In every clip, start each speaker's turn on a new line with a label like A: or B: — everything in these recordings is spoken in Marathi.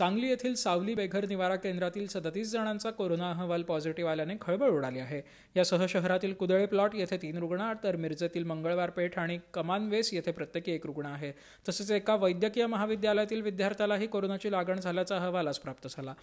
A: सांगली येथील सावली बेघर निवारा केंद्रातील सदतीस जणांचा कोरोना अहवाल पॉझिटिव्ह आल्याने खळबळ उडाली आहे यासह शहरातील कुदळे प्लॉट येथे तीन रुग्ण तर मिरजेतील मंगळवार पेठ आणि कमानवेस येथे प्रत्येकी एक रुग्ण आहे तसेच एका वैद्यकीय महाविद्यालयातील विद्यार्थ्यालाही कोरोनाची लागण झाल्याचा अहवाल आज प्राप्त झाला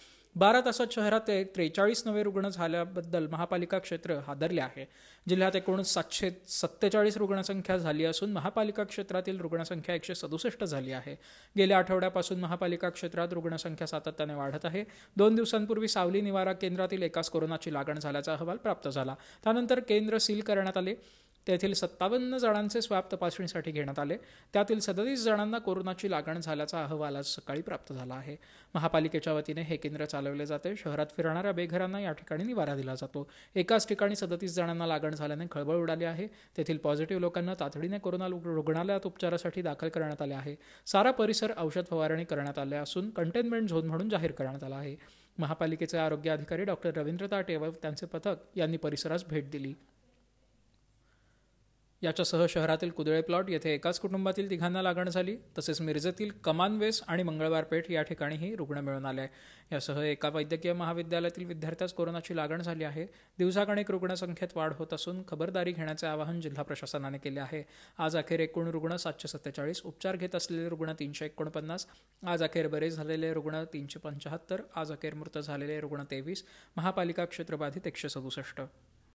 A: बारा तासात शहरात त्रेचाळीस नवे रुग्ण झाल्याबद्दल महापालिका क्षेत्र हादरले आहे जिल्ह्यात एकूण सातशे सत्तेचाळीस रुग्णसंख्या झाली असून महापालिका क्षेत्रातील रुग्णसंख्या एकशे सदुसष्ट झाली आहे गेल्या आठवड्यापासून महापालिका क्षेत्रात रुग्णसंख्या रुग्णसंख्या सातत्याने वाढत आहे दोन दिवसांपूर्वी सावली निवारा केंद्रातील एकाच कोरोनाची लागण झाल्याचा अहवाल प्राप्त झाला त्यानंतर केंद्र सील करण्यात आले तेथील सत्तावन्न जणांचे स्वॅब तपासणीसाठी घेण्यात आले त्यातील सदतीस जणांना कोरोनाची लागण झाल्याचा अहवाल आज सकाळी प्राप्त झाला आहे महापालिकेच्या वतीने हे केंद्र चालवले जाते शहरात फिरणाऱ्या बेघरांना या ठिकाणी निवारा दिला जातो एकाच ठिकाणी सदतीस जणांना लागण झाल्याने खळबळ उडाली आहे तेथील पॉझिटिव्ह लोकांना तातडीने कोरोना रुग्णालयात उपचारासाठी दाखल करण्यात आले आहे सारा परिसर औषध फवारणी करण्यात आले असून कंटेनमेंट झोन म्हणून जाहीर करण्यात आला आहे महापालिकेचे आरोग्य अधिकारी डॉक्टर रवींद्र ताटे व त्यांचे पथक यांनी परिसरास भेट दिली याच्यासह शहरातील कुदळे प्लॉट येथे एकाच कुटुंबातील तिघांना लागण झाली तसेच मिरजेतील कमानवेस आणि मंगळवारपेठ या ठिकाणीही रुग्ण मिळून आले यासह एका वैद्यकीय महाविद्यालयातील विद्यार्थ्यास कोरोनाची लागण झाली आहे दिवसागणिक रुग्णसंख्येत वाढ होत असून खबरदारी घेण्याचे आवाहन जिल्हा प्रशासनाने केले आहे आज अखेर एकूण रुग्ण सातशे सत्तेचाळीस उपचार घेत असलेले रुग्ण तीनशे एकोणपन्नास आज अखेर बरे झालेले रुग्ण तीनशे पंचाहत्तर आज अखेर मृत झालेले रुग्ण तेवीस महापालिका क्षेत्रबाधित एकशे सदुसष्ट